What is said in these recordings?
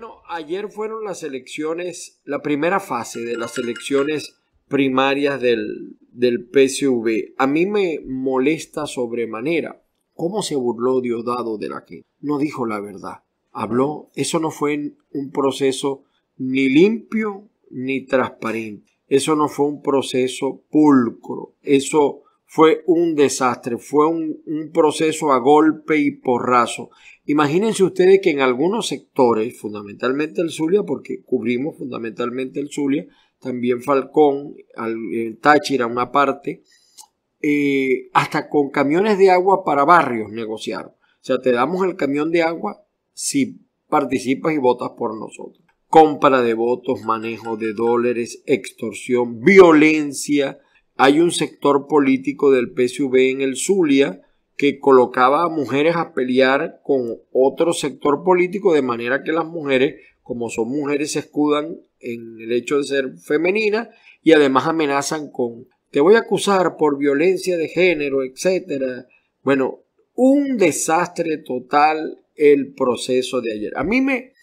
Bueno, ayer fueron las elecciones, la primera fase de las elecciones primarias del, del PSV. A mí me molesta sobremanera cómo se burló Diosdado de la que no dijo la verdad. Habló, eso no fue un proceso ni limpio ni transparente. Eso no fue un proceso pulcro. Eso fue un desastre, fue un, proceso a golpe y porrazo. Imagínense ustedes que en algunos sectores, fundamentalmente el Zulia, porque cubrimos fundamentalmente el Zulia, también Falcón, el Táchira, una parte, eh, hasta con camiones de agua para barrios negociaron. O sea, te damos el camión de agua si participas y votas por nosotros. Compra de votos, manejo de dólares, extorsión, violencia, hay un sector político del PSV en el Zulia que colocaba a mujeres a pelear con otro sector político de manera que las mujeres, como son mujeres, se escudan en el hecho de ser femeninas y además amenazan con te voy a acusar por violencia de género, etcétera. Bueno, un desastre total el proceso de ayer. A mí me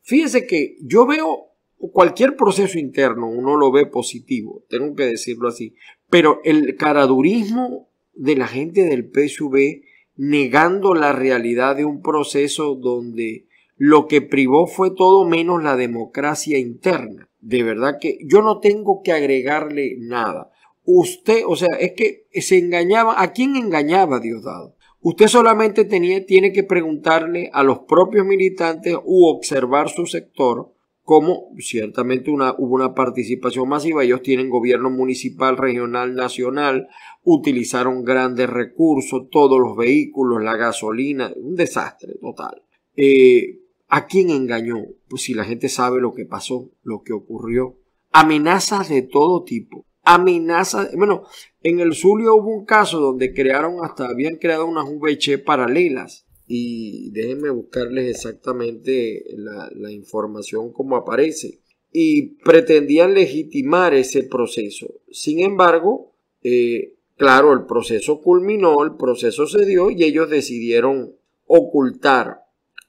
fíjese que yo veo cualquier proceso interno, uno lo ve positivo, tengo que decirlo así, pero el caradurismo de la gente del PSV negando la realidad de un proceso donde lo que privó fue todo menos la democracia interna. De verdad que yo no tengo que agregarle nada. Usted, o sea, es que se engañaba. ¿A quién engañaba Diosdado? Usted solamente tenía, tiene que preguntarle a los propios militantes u observar su sector como ciertamente hubo una participación masiva, ellos tienen gobierno municipal, regional, nacional, utilizaron grandes recursos, todos los vehículos, la gasolina, un desastre total. Eh, ¿A quién engañó? Pues si la gente sabe lo que pasó, lo que ocurrió. Amenazas de todo tipo. Amenazas. Bueno, en el Zulio hubo un caso donde crearon hasta, habían creado unas VH paralelas y déjenme buscarles exactamente la, información como aparece. Y pretendían legitimar ese proceso. Sin embargo, eh, claro, el proceso culminó, el proceso se dio y ellos decidieron ocultar,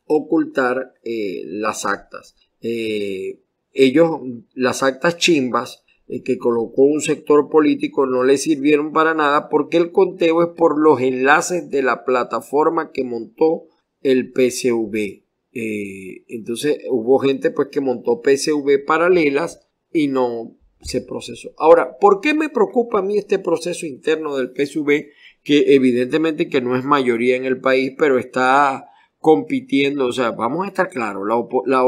ocultar eh, las actas. Eh, ellos, las actas chimbas, eh, que colocó un sector político no le sirvieron para nada porque el conteo es por los enlaces de la plataforma que montó el PCV. Eh, entonces hubo gente pues que montó PCV paralelas y no se procesó. Ahora, ¿por qué me preocupa a mí este proceso interno del PSV? que evidentemente que no es mayoría en el país, pero está compitiendo? O sea, vamos a estar claros,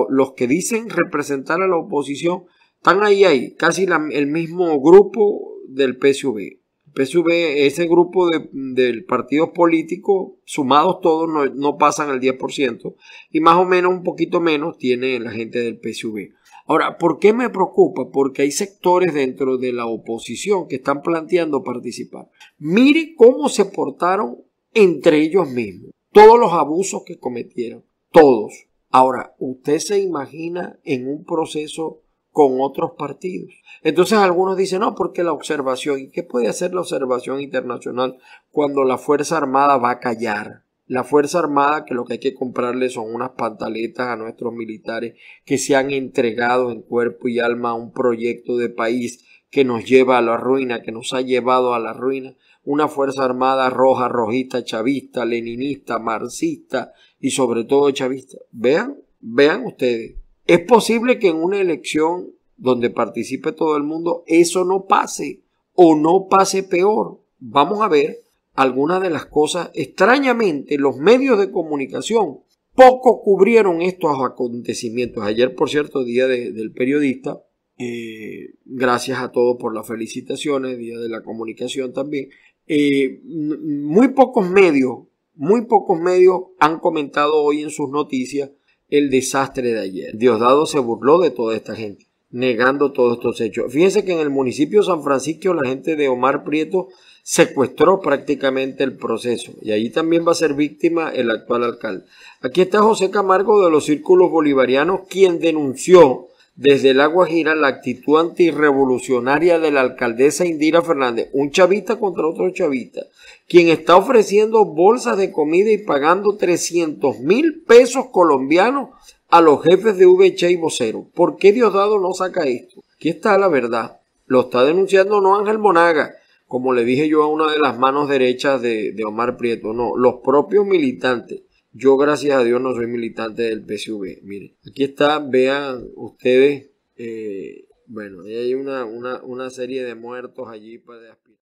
los que dicen representar a la oposición están ahí, ahí, casi el mismo grupo del PSV. PSV, ese grupo de, partido político, sumados todos, no, no, pasan al 10%, y más o menos, un poquito menos, tiene la gente del PSV. Ahora, ¿por qué me preocupa? Porque hay sectores dentro de la oposición que están planteando participar. Mire cómo se portaron entre ellos mismos, todos los abusos que cometieron, todos. Ahora, ¿usted se imagina en un proceso con otros partidos. Entonces algunos dicen, no, porque la observación, ¿y qué puede hacer la observación internacional cuando la Fuerza Armada va a callar? La Fuerza Armada, que lo que hay que comprarle son unas pantaletas a nuestros militares que se han entregado en cuerpo y alma a un proyecto de país que nos lleva a la ruina, que nos ha llevado a la ruina, una Fuerza Armada roja, rojista, chavista, leninista, marxista y sobre todo chavista. Vean, vean ustedes es posible que en una elección donde participe todo el mundo eso no pase o no pase peor. Vamos a ver algunas de las cosas. Extrañamente, los medios de comunicación poco cubrieron estos acontecimientos. Ayer, por cierto, día del periodista, eh, gracias a todos por las felicitaciones, Día de la Comunicación también. Eh, muy pocos medios, muy pocos medios han comentado hoy en sus noticias el desastre de ayer. Diosdado se burló de toda esta gente, negando todos estos hechos. Fíjense que en el municipio San Francisco la gente de Omar Prieto secuestró prácticamente el proceso y allí también va a ser víctima el actual alcalde. Aquí está José Camargo de los Círculos Bolivarianos, quien denunció desde La gira la actitud antirrevolucionaria de la alcaldesa Indira Fernández, un chavista contra otro chavista, quien está ofreciendo bolsas de comida y pagando 300 mil pesos colombianos a los jefes de VH y Vocero. ¿Por qué Diosdado no saca esto? Aquí está la verdad. Lo está denunciando no Ángel Monaga, como le dije yo a una de las manos derechas de Omar Prieto, no, los propios militantes yo, gracias a Dios, no soy militante del PSV. Mire, aquí está, vean ustedes. Eh, bueno, hay una, una, una serie de muertos allí para pues,